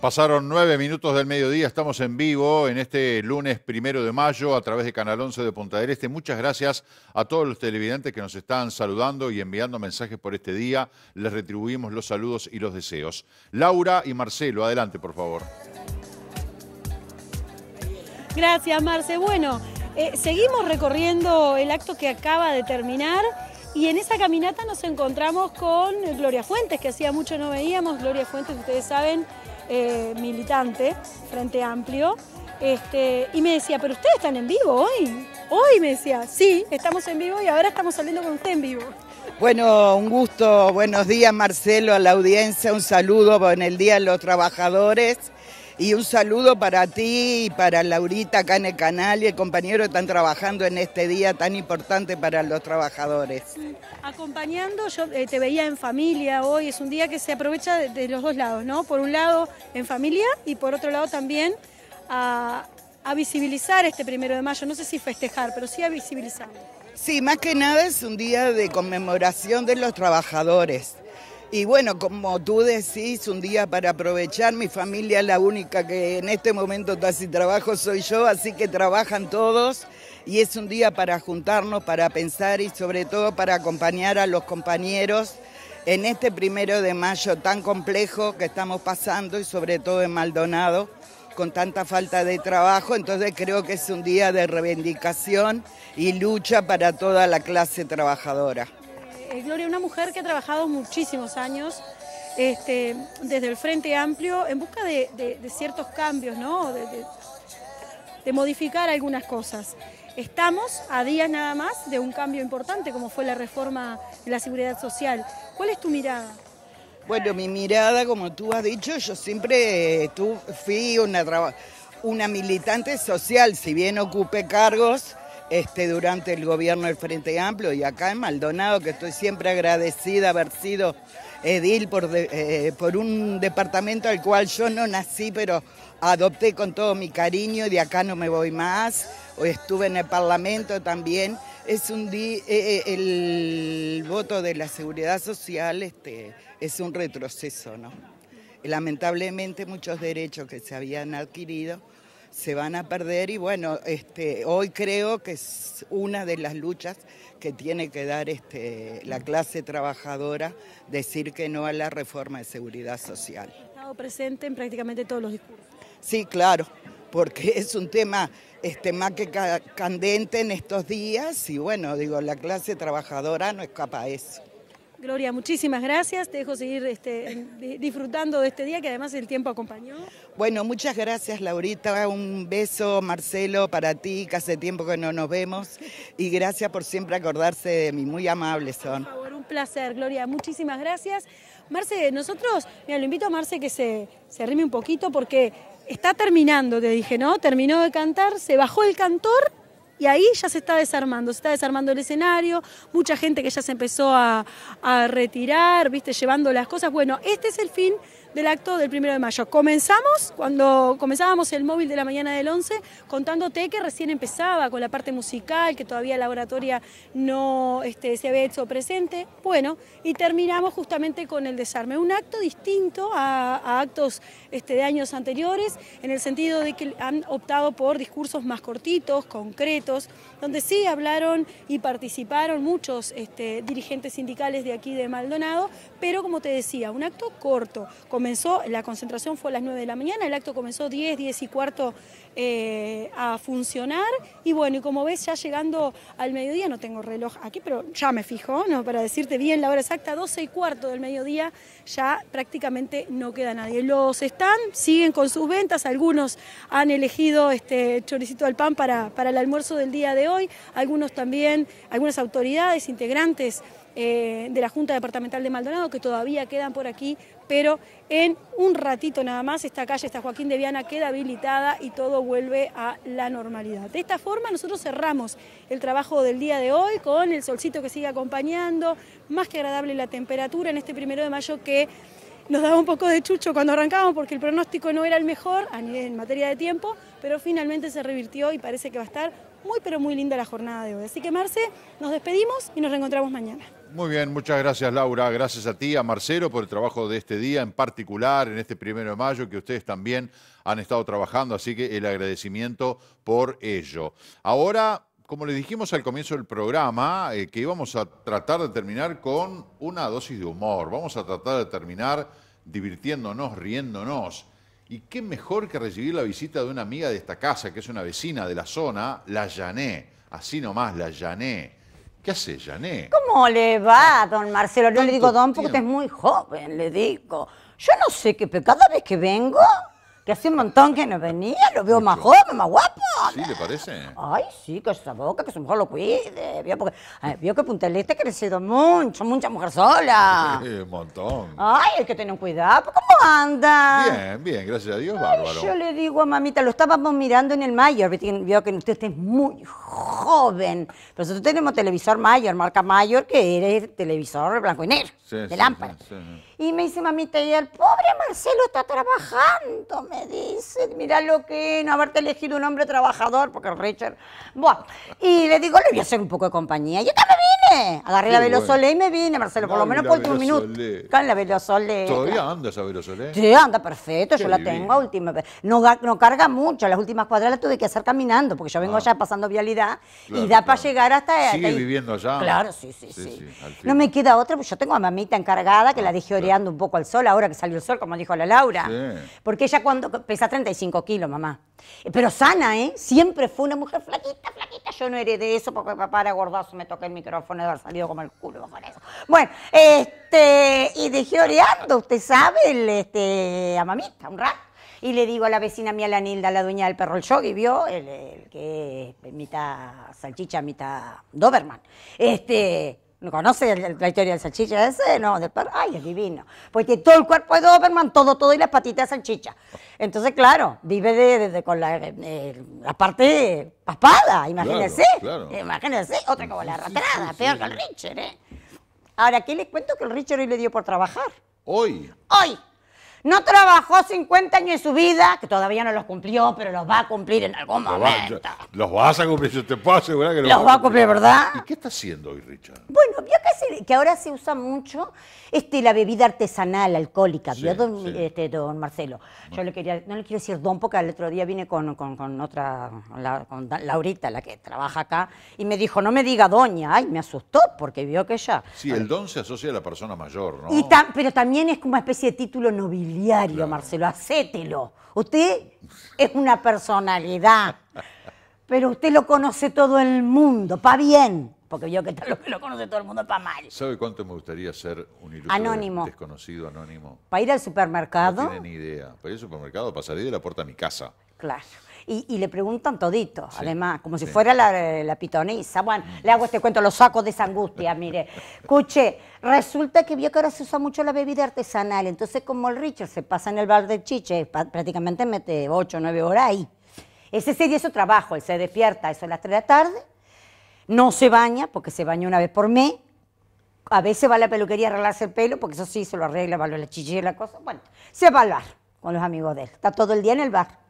Pasaron nueve minutos del mediodía, estamos en vivo en este lunes primero de mayo a través de Canal 11 de Punta del Este. Muchas gracias a todos los televidentes que nos están saludando y enviando mensajes por este día. Les retribuimos los saludos y los deseos. Laura y Marcelo, adelante por favor. Gracias, Marce. Bueno, eh, seguimos recorriendo el acto que acaba de terminar. Y en esa caminata nos encontramos con Gloria Fuentes, que hacía mucho no veíamos. Gloria Fuentes, ustedes saben, eh, militante, Frente Amplio. Este, y me decía, pero ustedes están en vivo hoy. Hoy me decía, sí, estamos en vivo y ahora estamos saliendo con usted en vivo. Bueno, un gusto, buenos días Marcelo, a la audiencia, un saludo en el Día de los Trabajadores. Y un saludo para ti y para Laurita acá en el canal y el compañero que están trabajando en este día tan importante para los trabajadores. Acompañando, yo eh, te veía en familia hoy, es un día que se aprovecha de, los dos lados, ¿no? Por un lado en familia y por otro lado también a, visibilizar este primero de mayo, no sé si festejar, pero sí a visibilizar. Sí, más que nada es un día de conmemoración de los trabajadores. Y bueno, como tú decís, un día para aprovechar, mi familia es la única que en este momento sin trabajo soy yo, así que trabajan todos y es un día para juntarnos, para pensar y sobre todo para acompañar a los compañeros en este primero de mayo tan complejo que estamos pasando y sobre todo en Maldonado con tanta falta de trabajo, entonces creo que es un día de reivindicación y lucha para toda la clase trabajadora. Gloria, una mujer que ha trabajado muchísimos años este, desde el Frente Amplio en busca de, ciertos cambios, ¿no? De, modificar algunas cosas. Estamos a días nada más de un cambio importante como fue la reforma de la seguridad social. ¿Cuál es tu mirada? Bueno, mi mirada, como tú has dicho, yo siempre eh, tú, fui una, una militante social, si bien ocupé cargos durante el gobierno del Frente Amplio y acá en Maldonado, que estoy siempre agradecida haber sido edil eh, por, un departamento al cual yo no nací, pero adopté con todo mi cariño y de acá no me voy más. Hoy estuve en el Parlamento también. Es un eh, eh, el voto de la seguridad social este, es un retroceso, ¿no? Lamentablemente muchos derechos que se habían adquirido se van a perder y bueno, este, hoy creo que es una de las luchas que tiene que dar este, la clase trabajadora, decir que no a la reforma de seguridad social. Ha estado presente en prácticamente todos los discursos. Sí, claro, porque es un tema este, más que candente en estos días y bueno, digo, la clase trabajadora no escapa a eso. Gloria, muchísimas gracias. Te dejo seguir este, disfrutando de este día que además el tiempo acompañó. Bueno, muchas gracias Laurita. Un beso Marcelo para ti, que hace tiempo que no nos vemos. Y gracias por siempre acordarse de mí. Muy amables son. Por favor, un placer, Gloria. Muchísimas gracias. Marce, nosotros, mira, lo invito a Marce que se, se rime un poquito porque está terminando, te dije, ¿no? Terminó de cantar, se bajó el cantor y ahí ya se está desarmando, se está desarmando el escenario, mucha gente que ya se empezó a, retirar, viste, llevando las cosas. Bueno, este es el fin del acto del primero de mayo. Comenzamos cuando comenzábamos el móvil de la mañana del 11 contándote que recién empezaba con la parte musical, que todavía la oratoria no este, se había hecho presente. Bueno, y terminamos justamente con el desarme. Un acto distinto a, actos este, de años anteriores, en el sentido de que han optado por discursos más cortitos, concretos, donde sí hablaron y participaron muchos este, dirigentes sindicales de aquí de Maldonado, pero como te decía, un acto corto, comenzó, la concentración fue a las 9 de la mañana, el acto comenzó 10, 10 y cuarto eh, a funcionar y bueno, y como ves ya llegando al mediodía, no tengo reloj aquí, pero ya me fijo, ¿no? para decirte bien la hora exacta, 12 y cuarto del mediodía ya prácticamente no queda nadie. Los están, siguen con sus ventas, algunos han elegido este choricito al pan para, para el almuerzo del día de hoy, algunos también, algunas autoridades, integrantes eh, de la Junta Departamental de Maldonado, que todavía quedan por aquí, pero en un ratito nada más esta calle, esta Joaquín de Viana, queda habilitada y todo vuelve a la normalidad. De esta forma nosotros cerramos el trabajo del día de hoy con el solcito que sigue acompañando, más que agradable la temperatura en este primero de mayo que nos daba un poco de chucho cuando arrancamos porque el pronóstico no era el mejor en materia de tiempo, pero finalmente se revirtió y parece que va a estar muy pero muy linda la jornada de hoy. Así que Marce, nos despedimos y nos reencontramos mañana. Muy bien, muchas gracias Laura, gracias a ti, a Marcelo por el trabajo de este día en particular, en este primero de mayo, que ustedes también han estado trabajando, así que el agradecimiento por ello. Ahora como les dijimos al comienzo del programa, eh, que íbamos a tratar de terminar con una dosis de humor. Vamos a tratar de terminar divirtiéndonos, riéndonos. Y qué mejor que recibir la visita de una amiga de esta casa, que es una vecina de la zona, la Yané. Así nomás, la Yané. ¿Qué hace Yané? ¿Cómo le va, don Marcelo? Yo le digo don porque usted es muy joven, le digo. Yo no sé qué, pero cada vez que vengo que hace un montón que no venía, lo veo más joven, más guapo. ¿Sí le parece? Ay, sí, que esa boca, que su mejor lo cuide. Vio, que Punta ha crecido mucho, mucha mujer sola. Sí, un montón. Ay, hay que tener cuidado, pues, ¿cómo anda? Bien, bien, gracias a Dios, Ay, Yo le digo a mamita, lo estábamos mirando en el Mayor, vio que usted es muy joven. Pero nosotros tenemos televisor Mayor, marca Mayor, que eres televisor blanco y negro, de sí, lámpara. Y me dice mamita, y el pobre Marcelo está trabajando, me dice, mira lo que no haberte elegido un hombre trabajador, porque Richard, bueno, y le digo, le voy a hacer un poco de compañía. Yo también vine, agarré la Velozolé y me vine, Marcelo, por lo menos por último minuto. la ¿Todavía anda esa Velozolé? Sí, anda perfecto, yo la tengo a última vez. No, carga mucho, las últimas cuadras las tuve que hacer caminando, porque yo vengo ah. ya pasando vialidad y da para llegar hasta... Sigue viviendo allá. Claro, sí, sí, sí. no me queda otra, pues yo tengo a mamita encargada que la ah, la dije un poco al sol, ahora que salió el sol, como dijo la Laura. Porque ella cuando pesa 35 kilos, mamá. Pero sana, ¿eh? Siempre fue una mujer flaquita, flaquita. Yo no heredé eso porque papá era gordazo, me toqué el micrófono de haber salido como el culo con eso. Bueno, este, y dejé oreando, usted sabe, este, a mamita, un rato. Y le digo a la vecina mía, la Nilda, la dueña del perro, el y vio, el, que es mitad salchicha, mitad Doberman. Este, ¿No conoce la historia del salchicha ese? No, del perro. Ay, es divino. Porque todo el cuerpo de Doberman, todo, todo y las patitas de salchicha. Entonces, claro, vive de, con la, eh, parte paspada, imagínense. Claro, Imagínense, otra como la rastrada, peor que el Richard, ¿eh? Ahora, ¿qué les cuento que el Richard hoy le dio por trabajar? Hoy. Hoy. No trabajó 50 años de su vida, que todavía no los cumplió, pero los va a cumplir en algún momento. los vas a cumplir, yo te puedo asegurar que los, los va a cumplir, ¿verdad? ¿Y qué está haciendo hoy, Richard? Bueno, vio que, ahora se usa mucho este, la bebida artesanal, alcohólica, vio, don, este, don Marcelo. Yo le quería, no le quiero decir don, porque el otro día vine con, con, otra, con Laurita, la que trabaja acá, y me dijo, no me diga doña. Ay, me asustó, porque vio que ya. Sí, el don se asocia a la persona mayor, ¿no? Y pero también es como una especie de título nobil Marcelo, acételo. Usted es una personalidad, pero usted lo conoce todo el mundo, para bien. Porque yo que lo conoce todo el mundo para mal. ¿Sabe cuánto me gustaría ser un ilustre anónimo. desconocido anónimo? Para ir al supermercado. No tiene ni idea. Para ir al supermercado salir de la puerta a mi casa. Claro y, le preguntan todito, además, como si fuera la, pitonisa. Bueno, mm. le hago este cuento, los sacos de esa angustia, mire. Escuche, resulta que vio que ahora se usa mucho la bebida artesanal, entonces como el Richard se pasa en el bar de chiche, prácticamente mete 8 o 9 horas ahí. Ese sería su trabajo, él se despierta, eso a las 3 de la tarde, no se baña, porque se baña una vez por mes, a veces va a la peluquería a arreglarse el pelo, porque eso sí, se lo arregla, va a la chichilla y la cosa. Bueno, se va al bar con los amigos de él. Está todo el día en el bar.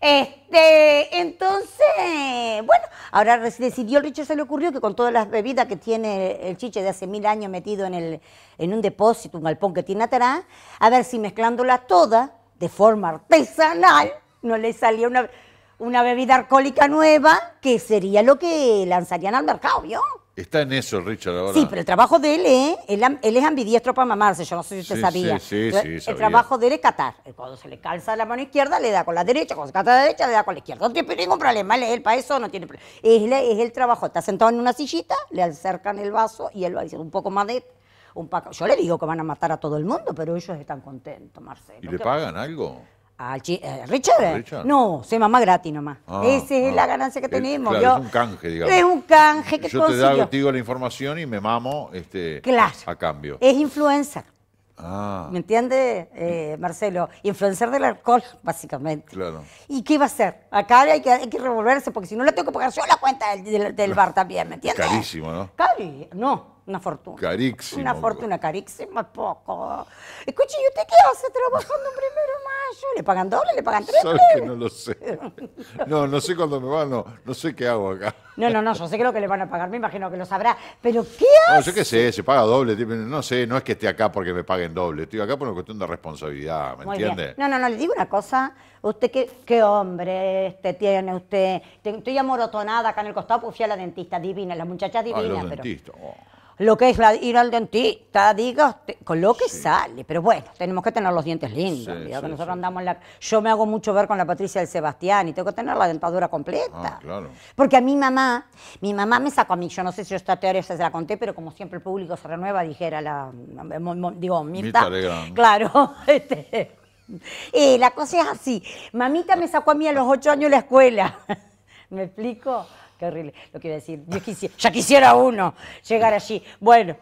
Este, entonces, bueno, ahora decidió Richard, se le ocurrió que con todas las bebidas que tiene el chiche de hace mil años metido en, el, en un depósito, un galpón que tiene atrás, a ver si mezclándolas todas de forma artesanal, no le salía una, una bebida alcohólica nueva, que sería lo que lanzarían al mercado, ¿vio? Está en eso, Richard, ahora. Sí, pero el trabajo de él es, ¿eh? él, es ambidiestro para mamarse, yo no sé si usted sabía. Sí, sí, sí, El trabajo de él es catar. Cuando se le calza la mano izquierda, le da con la derecha, cuando se calza la derecha, le da con la izquierda. No tiene ningún problema, él, para eso no tiene problema. Es, el trabajo, está sentado en una sillita, le acercan el vaso y él va a decir un poco más de... Un Yo le digo que van a matar a todo el mundo, pero ellos están contentos, Marcelo. ¿Y le pagan algo? Al eh, eh. Richard. No, se mamá gratis nomás. Ah, Esa es ah. la ganancia que tenemos. es un canje, digamos. Es un canje que Yo te te digo la información y me mamo este, a cambio. Es influencer, ah. ¿me entiende, eh, Marcelo? Influencer del alcohol, básicamente. claro. ¿Y qué iba a hacer? Acá hay que, hay que revolverse, porque si no, le tengo que pagar yo la cuenta del, bar también, ¿me entiendes? Carísimo, ¿no? Carísimo, no. Una fortuna. Carísimo. Una fortuna carísima, poco. Escuche, ¿y usted qué hace trabajando un primero de mayo? ¿Le pagan doble? ¿Le pagan triple? ¿Sabes que no lo sé. No, no sé cuándo me van, no, no sé qué hago acá. No, no, no, yo sé que lo que le van a pagar, me imagino que lo sabrá. Pero ¿qué hace? No, yo qué sé, se paga doble. No sé, no es que esté acá porque me paguen doble. Estoy acá por una cuestión de responsabilidad, ¿me entiendes? entiende? No, no, no, le digo una cosa. Usted, qué, qué hombre este tiene usted. Estoy amorotonada acá en el costado pues fui a la dentista, divina, la muchacha ah, divina. pero lo que es la, ir al dentista, diga con lo que sale. Pero bueno, tenemos que tener los dientes lindos. que nosotros andamos la, yo me hago mucho ver con la Patricia del Sebastián y tengo que tener la dentadura completa. Ah, Porque a mi mamá, mi mamá me sacó a mí, yo no sé si yo esta teoría se la conté, pero como siempre el público se renueva, dijera la, digo, claro, este. la cosa es así. Mamita me sacó a mí a los ocho años de la escuela. ¿Me explico? qué horrible lo que iba decir. Yo ya quisiera uno llegar allí. Bueno.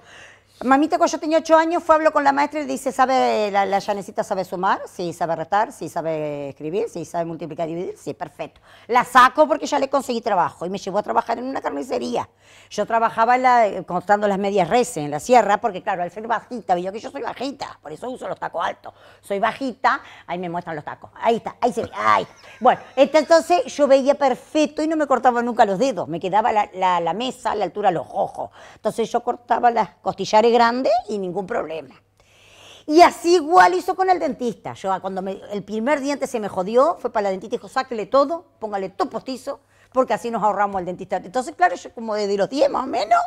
Mamita, cuando yo tenía ocho años, fue hablo con la maestra y le dice, ¿sabe, la, llanecita sabe sumar? Sí, sabe restar, sí, sabe escribir, sí, sabe multiplicar y dividir, sí, perfecto. La saco porque ya le conseguí trabajo y me llevó a trabajar en una carnicería. Yo trabajaba la, las medias reces en la sierra, porque claro, al ser bajita, yo que yo soy bajita, por eso uso los tacos altos. Soy bajita, ahí me muestran los tacos, ahí está, ahí se ve, ahí. Bueno, este, entonces yo veía perfecto y no me cortaba nunca los dedos, me quedaba la, la mesa a la altura de los ojos. Entonces yo cortaba las costillas grande y ningún problema. Y así igual hizo con el dentista. Yo ah, cuando el primer diente se me jodió, fue para la dentista y dijo, sáquele todo, póngale todo postizo, porque así nos ahorramos al dentista. Entonces, claro, yo como desde los 10 más o menos,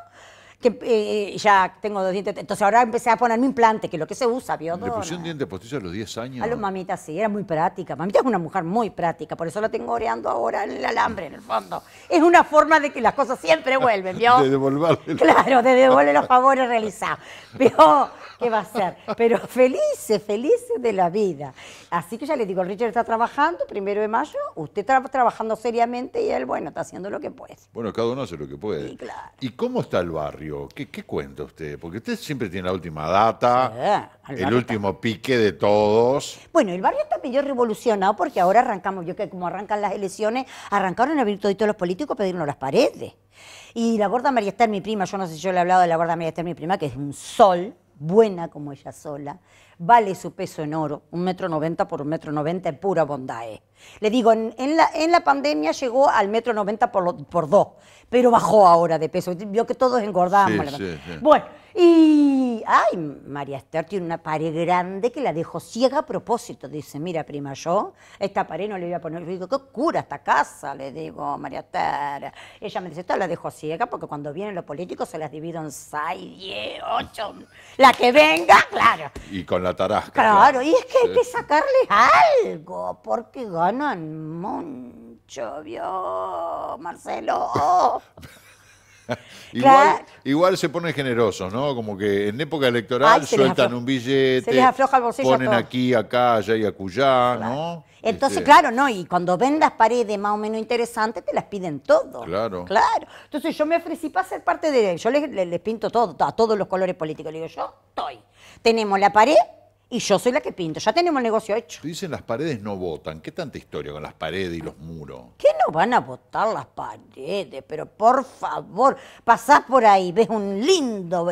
que eh, ya tengo dos dientes. Entonces ahora empecé a ponerme implante, que es lo que se usa, ¿vio? Le pusieron dientes postizos a los 10 años. A los mamitas, sí, era muy práctica. Mamita es una mujer muy práctica, por eso la tengo oreando ahora en el alambre, en el fondo. Es una forma de que las cosas siempre vuelven, ¿vio? De devolverle. Claro, de devolver los favores realizados. ¿Vio? ¿Qué va a ser? Pero felices, felices de la vida. Así que ya le digo, Richard está trabajando, primero de mayo, usted está trabajando seriamente y él, bueno, está haciendo lo que puede. Bueno, cada uno hace lo que puede. Sí, claro. ¿Y cómo está el barrio? ¿Qué, cuenta usted? Porque usted siempre tiene la última data, el, último pique de todos. Bueno, el barrio está medio revolucionado porque ahora arrancamos, yo que como arrancan las elecciones, arrancaron a abrir todos los políticos pedirnos las paredes. Y la gorda María Esther, mi prima, yo no sé si yo le he hablado de la gorda María Esther, mi prima, que es un sol, buena como ella sola, vale su peso en oro, un metro noventa por un metro noventa en pura bondad. Eh. Le digo, en, la, en, la, pandemia llegó al metro noventa por, por, dos, pero bajó ahora de peso, vio que todos engordamos. Bueno, y, ay, María Esther tiene una pared grande que la dejó ciega a propósito. Dice, mira, prima, yo esta pared no le voy a poner. Le digo, qué oscura esta casa, le digo, María Esther. ella me dice, esta la dejó ciega porque cuando vienen los políticos se las divido en 6, 10, 8. La que venga, claro. Y con la tarasca. Claro, y es que hay que sacarle algo porque ganan mucho, vio, Marcelo. igual, igual, se ponen generosos, ¿no? Como que en época electoral sueltan un billete, se les afloja el bolsillo ponen aquí, acá, allá y acullá, ¿no? Entonces, este, claro, no, y cuando vendas paredes más o menos interesantes, te las piden todo. Claro. Claro. Entonces yo me ofrecí para ser parte de... Yo les, les, pinto todo, a todos los colores políticos. Le digo, yo estoy. Tenemos la pared y yo soy la que pinto. Ya tenemos el negocio hecho. Dicen las paredes no votan. ¿Qué tanta historia con las paredes y los muros? ¿Qué no van a votar las paredes? Pero por favor, pasás por ahí, ves un lindo,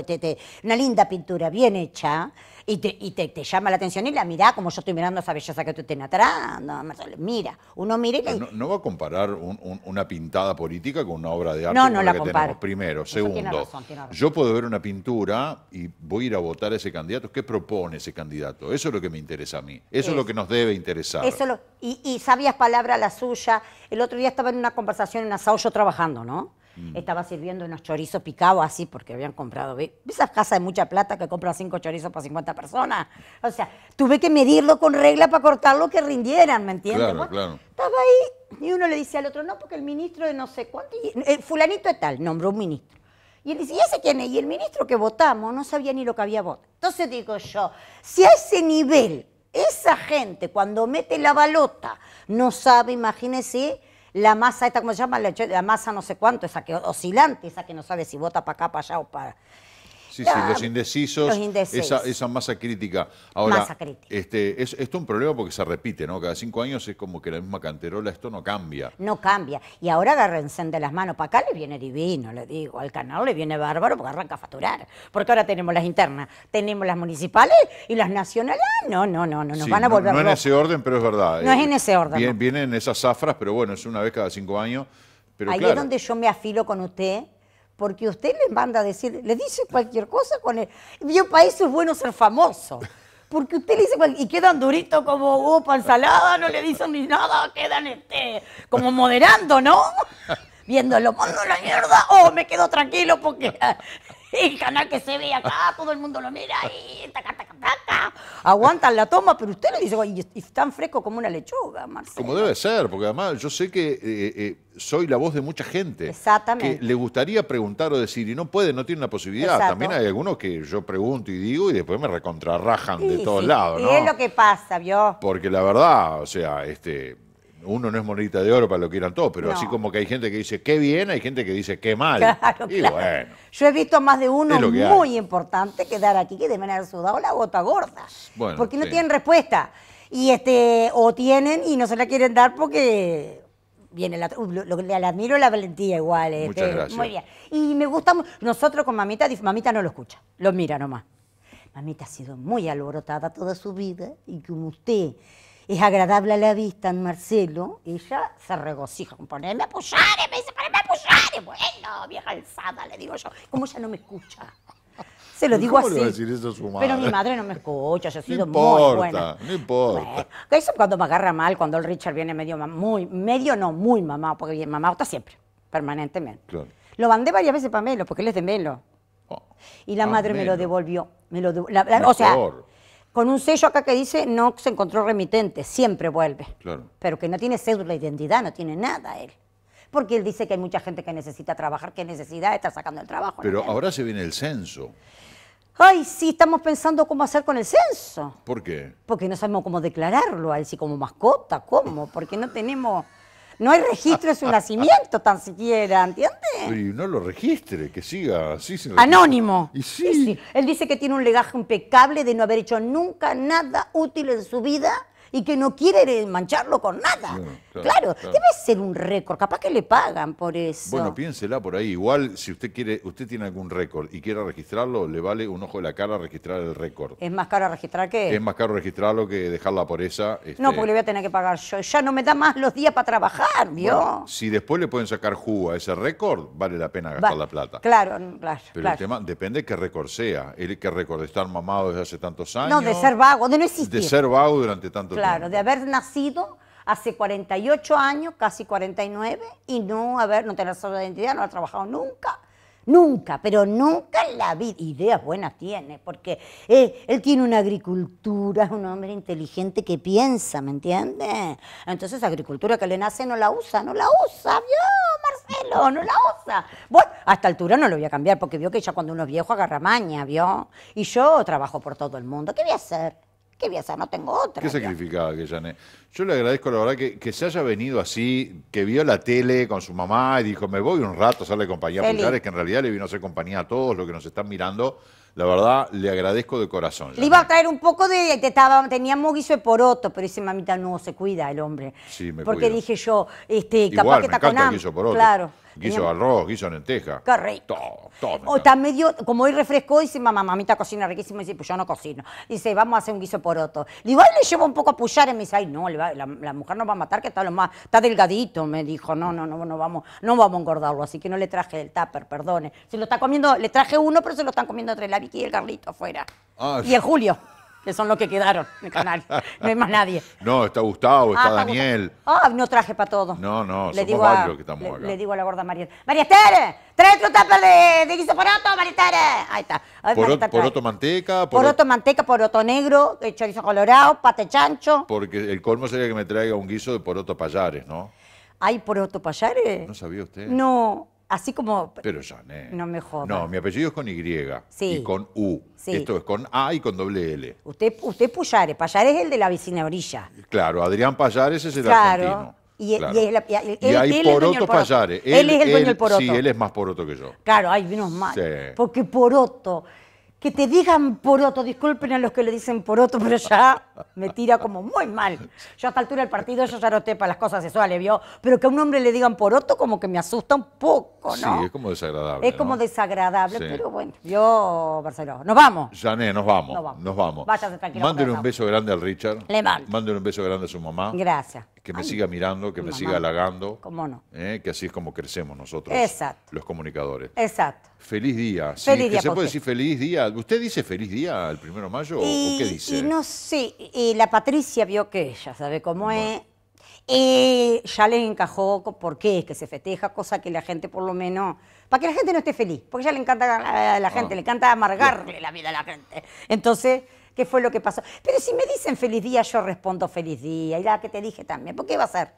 una linda pintura bien hecha y, te, te, llama la atención y la mira como yo estoy mirando esa belleza que tú tenés atrás. mira, uno mire no, va a comparar una pintada política con una obra de arte no, no la, primero. Segundo, yo puedo ver una pintura y voy a ir a votar a ese candidato. ¿Qué propone ese candidato? Eso es lo que me interesa a mí. Eso es, lo que nos debe interesar. y, y sabias palabras la suya. El otro día estaba en una conversación en Asao, yo trabajando, ¿no? Mm. Estaba sirviendo unos chorizos picados así porque habían comprado. ¿ves? Esas casas de mucha plata que compran cinco chorizos para 50 personas. O sea, tuve que medirlo con regla para cortar lo que rindieran, ¿me entiendes? Claro, claro. Estaba ahí y uno le dice al otro, no, porque el ministro de no sé cuánto, eh, fulanito es tal, nombró un ministro. Y él dice, ¿y ese quién es? Y el ministro que votamos no sabía ni lo que había votado. Entonces digo yo, si a ese nivel esa gente cuando mete la balota no sabe, imagínese la masa esta, ¿cómo se llama? La masa no sé cuánto, esa que oscilante, esa que no sabe si vota para acá, para allá o para... Sí, sí, los indecisos, Esa, masa crítica. Ahora, crítica. Este, es, esto es un problema porque se repite, ¿no? Cada cinco años es como que la misma canterola, esto no cambia. No cambia. Y ahora agárrense de las manos. Para acá le viene divino, le digo. Al canal le viene bárbaro porque arranca a facturar. Porque ahora tenemos las internas, tenemos las municipales y las nacionales. No, no, no, no, nos van a volver No, no en ese orden, pero es verdad. No es en ese orden. Vienen, esas zafras, pero bueno, es una vez cada cinco años. Pero Ahí es donde yo me afilo con usted porque usted le manda a decir, le dice cualquier cosa con él. Yo para eso es bueno ser famoso. Porque usted le dice, y quedan duritos como opa pan salada. no le dicen ni nada, quedan este, como moderando, ¿no? Viendo lo mando la mierda, oh, me quedo tranquilo porque el canal que se ve acá, ah. todo el mundo lo mira y Aguantan la toma, pero usted le dice, y, tan fresco como una lechuga, Marcelo. Como debe ser, porque además yo sé que eh, eh, soy la voz de mucha gente. Exactamente. Que le gustaría preguntar o decir, y no puede, no tiene la posibilidad. También hay algunos que yo pregunto y digo y después me recontrarrajan de todos lados, ¿no? Y es lo que pasa, ¿vio? Porque la verdad, o sea, este uno no es monedita de oro para lo que eran todos, pero así como que hay gente que dice qué bien, hay gente que dice qué mal. y bueno. Yo he visto más de uno muy importante quedar aquí que de manera sudado la gota gorda. porque no tienen respuesta. Y este, o tienen y no se la quieren dar porque viene la, uh, lo, que le admiro la valentía igual. Este. Muchas gracias. Muy bien. Y me gusta, nosotros con mamita, mamita no lo escucha, lo mira nomás. Mamita ha sido muy alborotada toda su vida y como usted es agradable a la vista en Marcelo, ella se regocija. ponerme a apoyar, me dice, ponerme a apoyar. Bueno, vieja alzada, le digo yo. Como ella no me escucha. Se lo digo así. Pero mi madre no me escucha, yo he sido muy buena. No importa. eso cuando me agarra mal, cuando el Richard viene medio muy, medio no, muy mamado, porque bien mamado está siempre, permanentemente. Lo mandé varias veces para Melo, porque él es de Melo. Oh. y la ah, madre me lo devolvió. Me lo o sea, con un sello acá que dice no se encontró remitente, siempre vuelve. Pero que no tiene cédula de identidad, no tiene nada él. Porque él dice que hay mucha gente que necesita trabajar, que necesidad está sacando el trabajo. Pero ahora se viene el censo. Ay, sí, estamos pensando cómo hacer con el censo. ¿Por qué? Porque no sabemos cómo declararlo a él, si como mascota, cómo, porque no tenemos... No hay registro de su nacimiento tan siquiera, ¿entiendes? Y no lo registre, que siga así. Anónimo. Y Él dice que tiene un legaje impecable de no haber hecho nunca nada útil en su vida y que no quiere mancharlo con nada. claro, debe ser un récord, capaz que le pagan por eso. Bueno, piénsela por ahí. Igual, si usted quiere, usted tiene algún récord y quiere registrarlo, le vale un ojo de la cara registrar el récord. ¿Es más caro registrar qué? Es más caro registrarlo que dejarla por esa... Este, no, porque le voy a tener que pagar yo. Ya no me da más los días para trabajar, ¿vio? si después le pueden sacar jugo a ese récord, vale la pena gastar la plata. Claro, claro. Pero el tema depende de qué récord sea. El que récord de estar mamado desde hace tantos años. No, de ser vago, de no existir. De ser vago durante tanto Claro, de haber nacido hace 48 años, casi 49, y no haber, no tener solo identidad, no haber trabajado nunca. Nunca, pero nunca en la vida. Ideas buenas tiene, porque eh, él tiene una agricultura, es un hombre inteligente que piensa, ¿me entiendes? Entonces, agricultura que le nace no la usa, no la usa, vio, Marcelo, no la usa. Bueno, a esta altura no lo voy a cambiar, porque vio que ya cuando uno es viejo agarra maña, vio. Y yo trabajo por todo el mundo, ¿qué voy a hacer? ¿Qué voy a hacer? No tengo otra. Qué sacrificada que Jané. Yo le agradezco la verdad que, se haya venido así, que vio la tele con su mamá y dijo, me voy un rato a hacerle compañía a Pulgares, que en realidad le vino a hacer compañía a todos los que nos están mirando. La verdad, le agradezco de corazón. Le iba a traer un poco de... Te estaba, teníamos guiso de poroto, pero ese mamita, no, se cuida el hombre. Sí, me Porque dije yo, este, capaz que está me con Claro. Guiso de arroz, guiso de lenteja. Qué Todo, O está medio, como hoy refrescó, dice mamá, mamita cocina riquísimo. Dice, pues yo no cocino. Dice, vamos a hacer un guiso poroto. Le igual le llevo un poco a puyar y me dice, ay, no, la, mujer nos va a matar, que está lo más, está delgadito, me dijo. No, no, no, no vamos, no vamos a engordarlo. Así que no le traje el tupper, perdone. Se lo está comiendo, le traje uno, pero se lo están comiendo entre la Vicky y el Carlito afuera. y el Julio que son los que quedaron en el canal, No hay más nadie. No, está Gustavo, está, ah, Daniel. Ah, no traje para todos. No, no, le digo a, que estamos le, acá. Le digo a la gorda María. María Esther, trae otro tupper de, de guiso poroto, María Esther. Ahí está. poroto, poroto manteca. Poroto, poroto manteca, poroto negro, eh, chorizo colorado, pate chancho. Porque el colmo sería que me traiga un guiso de poroto payares, ¿no? ¿Hay poroto payares? No sabía usted. No. Así como... Pero ya, No me jodas. No, mi apellido es con Y sí. y con U. Esto es con A y con doble L. Usted, usted Puyare. Payar es el de la vecina orilla. Claro, Adrián Payares es el argentino. Y, claro. y, hay Poroto Él, es el dueño del Poroto. Sí, él es más Poroto que yo. Claro, hay menos mal. Porque Poroto que te digan por poroto, disculpen a los que le dicen por poroto, pero ya me tira como muy mal. Yo a esta altura del partido yo ya no para las cosas sexuales, ¿vio? Pero que a un hombre le digan por poroto como que me asusta un poco, ¿no? Sí, es como desagradable. Es como desagradable, pero bueno, yo, Barcelona. Nos vamos. Ya, nos vamos. Nos vamos. Nos vamos. Mándele un beso grande al Richard. Le mando. Mándele un beso grande a su mamá. Gracias que me siga mirando, que me siga halagando. ¿Cómo no? ¿eh? que así es como crecemos nosotros, los comunicadores. Exacto. Feliz día. Feliz día se puede decir feliz día. ¿Usted dice feliz día el primero de mayo o qué dice? Y no sé, y la Patricia vio que ella sabe cómo es. Y ya le encajó por qué es que se festeja, cosa que la gente por lo menos, para que la gente no esté feliz, porque ya le encanta a la ah. gente, le encanta amargarle la vida a la gente. Entonces, qué fue lo que pasó. Pero si me dicen feliz día, yo respondo feliz día. Y la que te dije también, ¿por qué va a ser?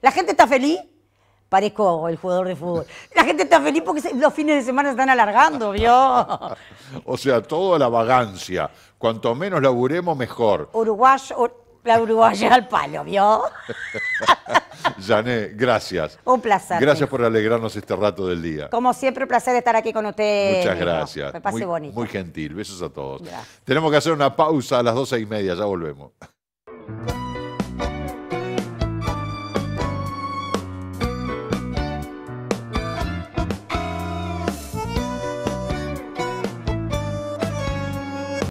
¿La gente está feliz? Parezco el jugador de fútbol. La gente está feliz porque los fines de semana se están alargando, ¿vio? o sea, toda la vagancia. Cuanto menos laburemos, mejor. Uruguayo, la uruguaya al palo, ¿vio? Jané, gracias. Un placer. Gracias por alegrarnos este rato del día. Como siempre, un placer estar aquí con ustedes. Muchas gracias. pase muy, bonito. Muy gentil. Besos a todos. Tenemos que hacer una pausa a las doce y media. Ya volvemos.